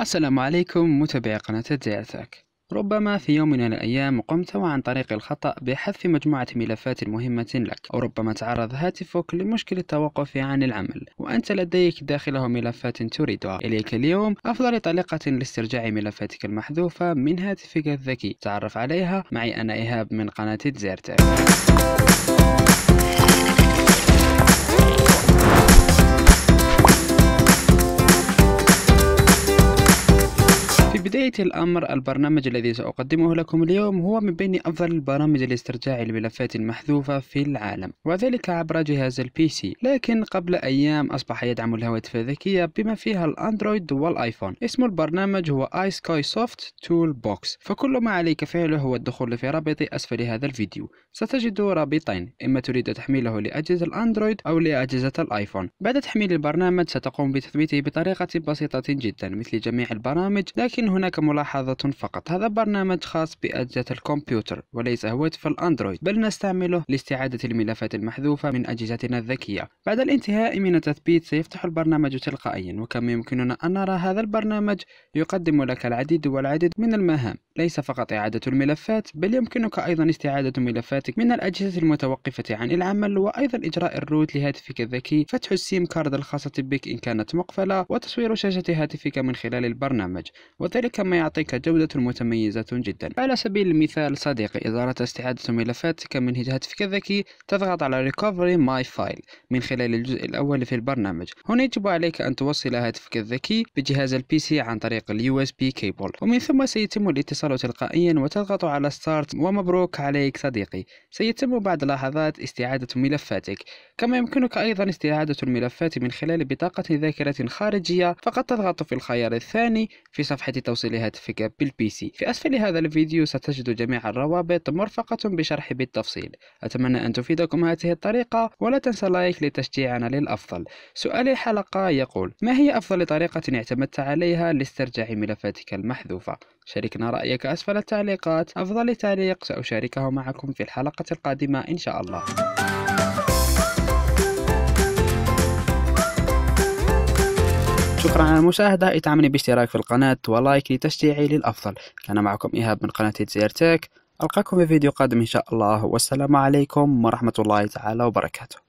السلام عليكم متابعي قناة دياتك ربما في يوم من الأيام قمت وعن طريق الخطأ بحذف مجموعة ملفات مهمة لك أو ربما تعرض هاتفك لمشكلة التوقف عن العمل وأنت لديك داخله ملفات تريدها إليك اليوم أفضل طريقة لاسترجاع ملفاتك المحذوفة من هاتفك الذكي تعرف عليها معي أنا إيهاب من قناة دزيرتك الأمر البرنامج الذي سأقدمه لكم اليوم هو من بين أفضل البرامج لاسترجاع الملفات المحذوفة في العالم وذلك عبر جهاز البي سي لكن قبل أيام أصبح يدعم الهواتف الذكية بما فيها الأندرويد والآيفون اسم البرنامج هو آي سكاي سوفت تول بوكس فكل ما عليك فعله هو الدخول في رابط أسفل هذا الفيديو ستجد رابطين إما تريد تحميله لأجهزة الأندرويد أو لأجهزة الآيفون بعد تحميل البرنامج ستقوم بتثبيته بطريقة بسيطة جدا مثل جميع البرامج لكن هناك ملاحظة فقط هذا برنامج خاص بأجهزة الكمبيوتر وليس هواتف الأندرويد بل نستعمله لاستعادة الملفات المحذوفة من أجهزتنا الذكية بعد الانتهاء من التثبيت سيفتح البرنامج تلقائيا وكما يمكننا أن نرى هذا البرنامج يقدم لك العديد والعديد من المهام ليس فقط إعادة الملفات بل يمكنك أيضا استعادة ملفاتك من الأجهزة المتوقفة عن العمل وأيضا إجراء الروت لهاتفك الذكي فتح السيم كارد الخاصة بك إن كانت مقفلة وتصوير شاشة هاتفك من خلال البرنامج وذلك ما يعطيك جودة متميزة جدا على سبيل المثال صديقي إذا أردت استعادة ملفاتك من هاتفك الذكي تضغط على Recovery My File من خلال الجزء الأول في البرنامج هنا يجب عليك أن توصل هاتفك الذكي بجهاز البي سي عن طريق USB اس بي كيبل ومن ثم سيتم الاتصال تدخل تلقائيا وتضغط على ستارت ومبروك عليك صديقي سيتم بعد لحظات استعادة ملفاتك كما يمكنك أيضا استعادة الملفات من خلال بطاقة ذاكرة خارجية فقط تضغط في الخيار الثاني في صفحة توصيل هاتفك بالبي سي في أسفل هذا الفيديو ستجد جميع الروابط مرفقة بشرح بالتفصيل أتمنى أن تفيدكم هذه الطريقة ولا تنسى لايك لتشجيعنا للأفضل سؤال الحلقة يقول ما هي أفضل طريقة اعتمدت عليها لاسترجاع ملفاتك المحذوفة شاركنا رأيك أسفل التعليقات أفضل تعليق سأشاركه معكم في الحلقة القادمة إن شاء الله شكرا على المشاهدة ادعمني باشتراك في القناة ولايك لتشجيعي للأفضل كان معكم إيهاب من قناة زيرتك ألقاكم في فيديو قادم إن شاء الله والسلام عليكم ورحمة الله تعالى وبركاته